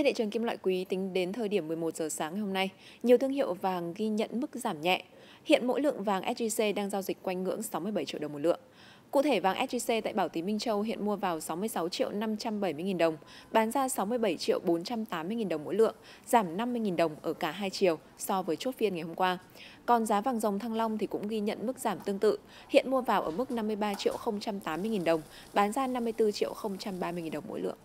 Trên thị trường kim loại quý tính đến thời điểm 11 giờ sáng ngày hôm nay, nhiều thương hiệu vàng ghi nhận mức giảm nhẹ. Hiện mỗi lượng vàng SJC đang giao dịch quanh ngưỡng 67 triệu đồng một lượng. Cụ thể vàng SJC tại Bảo Tín Minh Châu hiện mua vào 66 triệu 570 nghìn đồng, bán ra 67 triệu 480 nghìn đồng mỗi lượng, giảm 50 nghìn đồng ở cả hai chiều so với chốt phiên ngày hôm qua. Còn giá vàng dòng Thăng Long thì cũng ghi nhận mức giảm tương tự, hiện mua vào ở mức 53 triệu 080 nghìn đồng, bán ra 54 triệu 030 nghìn đồng mỗi lượng.